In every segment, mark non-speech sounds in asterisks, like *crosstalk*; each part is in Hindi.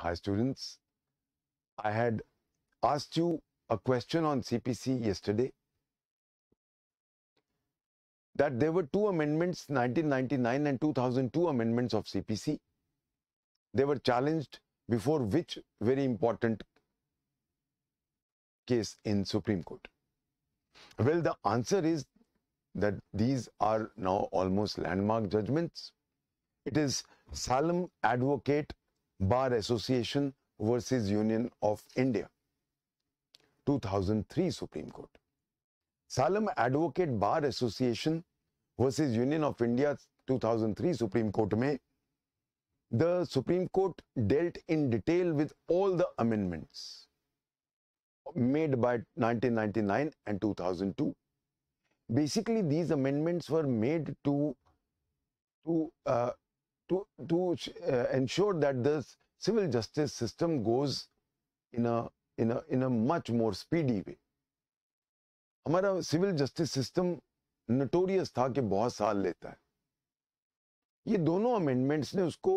Hi students, I had asked you a question on CPC yesterday that there were two amendments 1999 and 2002 amendments of CPC. They were challenged before which very important case in Supreme Court. Well, the answer is that these are now almost landmark judgments. It is Salem Advocate Bar Association versus Union of India, 2003 Supreme Court. Salam Advocate Bar Association versus Union of India, 2003 Supreme Court में the Supreme Court dealt in detail with all the amendments made by 1999 and 2002. Basically, these amendments were made to to uh, to to uh, ensure that this civil justice system goes in in in a in a much more हमारा सिविल जस्टिस सिस्टम नटोरियस था कि बहुत साल लेता है ये दोनों अमेंडमेंट्स ने उसको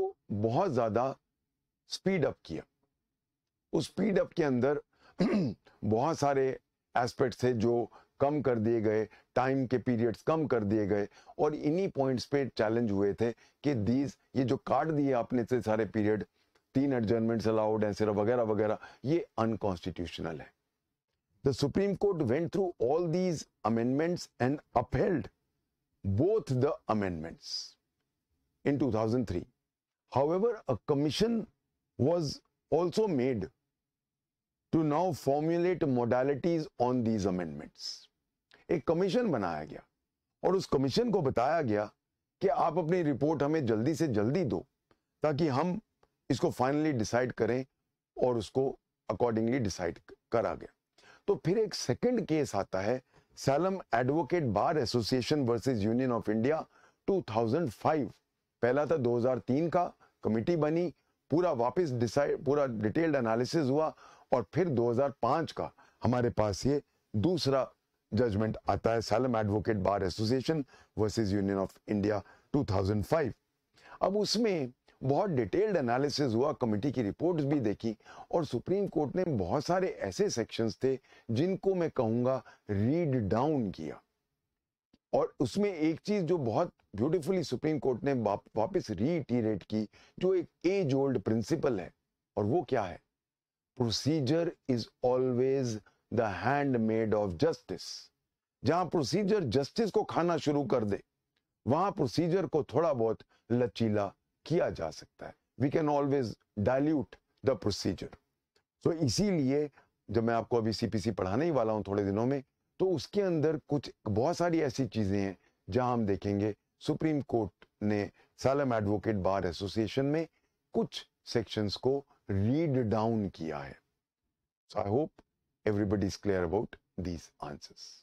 बहुत ज़्यादा स्पीड अप किया उस स्पीड अप के अंदर *clears throat* बहुत सारे एस्पेक्ट्स थे जो कम कर दिए गए टाइम के पीरियड्स कम कर दिए गए और इन्हीं पॉइंट्स पे चैलेंज हुए थे कि दीज ये जो काट दिए आपने से सारे पीरियड तीन एडजमेंट अलाउड हैं सिर्फ वगैरह वगैरह ये अनकॉन्स्टिट्यूशनल है the supreme court went through all these amendment and upheld both the both the amendments in 2003. However, a commission was also made to now formulate modalities on these amendment एक कमीशन बनाया गया और उस कमीशन को बताया गया कि आप अपनी रिपोर्ट हमें जल्दी से जल्दी दो ताकि हम इसको फाइनली डिसाइड करें और उसको अकॉर्डिंगली डिसाइड करा गया तो फिर एक सेकंड केस आता है Salem advocate bar association versus union of India 2005 पहला था 2003 का कमिटी बनी पूरा वापस डिसाइड पूरा डिटेल्ड एनालिसिस हुआ और फिर 2005 का हमारे पास ये दूसरा जजमेंट आता है Salem advocate bar association versus union of India 2005 अब उसमें बहुत डिटेल्ड एनालिसिस हुआ कमेटी की रिपोर्ट्स भी देखी और सुप्रीम कोर्ट ने बहुत सारे ऐसे सेक्शंस थे जिनको मैं कहूंगा रीड डाउन किया और उसमें एक चीज जो बहुत ब्यूटीफुली सुप्रीम कोर्ट ने वापस रीटीरेट की जो एक एज ओल्ड प्रिंसिपल है और वो क्या है procedure is always the handmaid of justice जहां प्रोसीजर जस्टिस को खाना शुरू कर दे वहां प्रोसीजर को थोड़ा बहुत लचीला किया जा सकता है we can always dilute the procedure तो इसीलिए जब मैं आपको अभी सीपीसी पढ़ाने ही वाला हूँ थोड़े दिनों में तो उसके अंदर कुछ बहुत सारी ऐसी चीज़ें हैं जहाँ हम देखेंगे सुप्रीम कोर्ट ने सालम एडवोकेट बार एसोसिएशन में कुछ सेक्शंस को रीड डाउन किया है so I hope everybody is clear about these answers